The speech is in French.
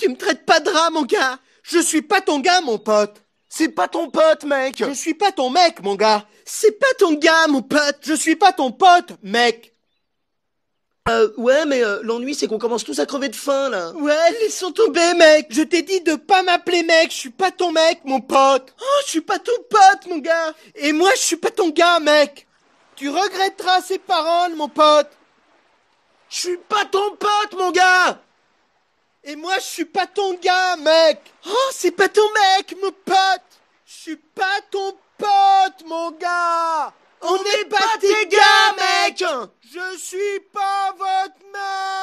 Tu me traites pas de rat, mon gars Je suis pas ton gars, mon pote C'est pas ton pote, mec Je suis pas ton mec, mon gars C'est pas ton gars, mon pote Je suis pas ton pote, mec euh, ouais, mais euh, l'ennui, c'est qu'on commence tous à crever de faim, là. Ouais, sont tomber, mec. Je t'ai dit de pas m'appeler mec. Je suis pas ton mec, mon pote. Oh, je suis pas ton pote, mon gars. Et moi, je suis pas ton gars, mec. Tu regretteras ces paroles, mon pote. Je suis pas ton pote, mon gars. Et moi, je suis pas ton gars, mec. Oh, c'est pas ton mec, mon pote. Je suis pas ton pote, mon gars. On est pas, tes gars mec. Je suis pas votre mec.